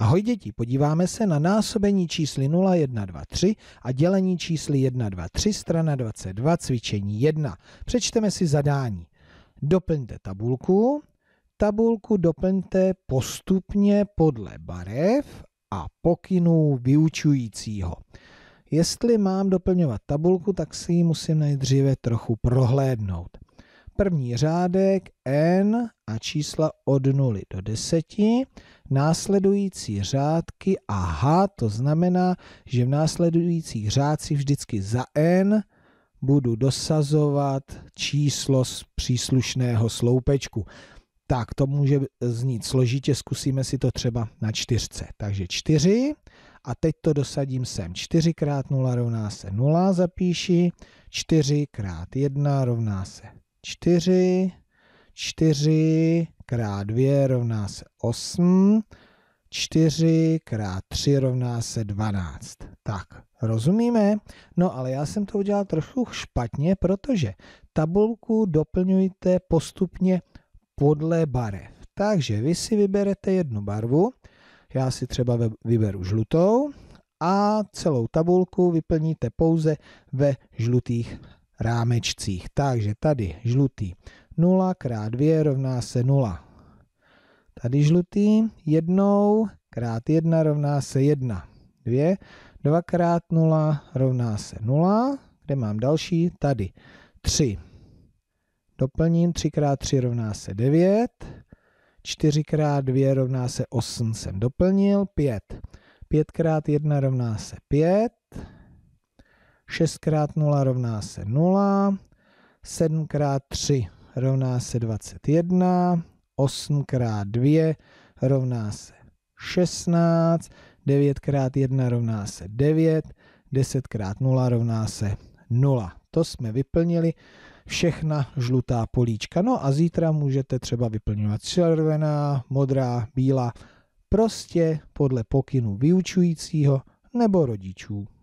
Ahoj děti, podíváme se na násobení čísly 0, 1, 2, 3 a dělení čísly 1, 2, 3, strana 22, cvičení 1. Přečteme si zadání. Doplňte tabulku. Tabulku doplňte postupně podle barev a pokynů vyučujícího. Jestli mám doplňovat tabulku, tak si ji musím nejdříve trochu prohlédnout. První řádek n a čísla od 0 do 10 následující řádky a h, to znamená, že v následujících řádcích vždycky za n budu dosazovat číslo z příslušného sloupečku. Tak, to může znít složitě, zkusíme si to třeba na čtyřce. Takže čtyři a teď to dosadím sem. 4 krát 0 rovná se 0, zapíši. 4 krát 1 rovná se 4. 4 krát 2 rovná se 8, 4 krát 3 rovná se 12. Tak, rozumíme? No ale já jsem to udělal trochu špatně, protože tabulku doplňujte postupně podle barev. Takže vy si vyberete jednu barvu, já si třeba vyberu žlutou a celou tabulku vyplníte pouze ve žlutých rámečcích. Takže tady žlutý 0 x 2 rovná se 0. Tady žlutý jednou krát jedna rovná se jedna. Dvě, dva krát nula rovná se nula. Kde mám další? Tady. tři. Doplním tři krát tři rovná se devět. čtyři krát 2 rovná se osm. jsem doplnil. pět pět krát jedna rovná se pět. šest krát nula rovná se nula. sedm krát tři rovná se 21. 8 krát 2 rovná se 16, 9 krát 1 rovná se 9, 10 krát 0 rovná se 0. To jsme vyplnili všechna žlutá políčka. No a zítra můžete třeba vyplňovat červená, modrá, bílá, prostě podle pokynu vyučujícího nebo rodičů.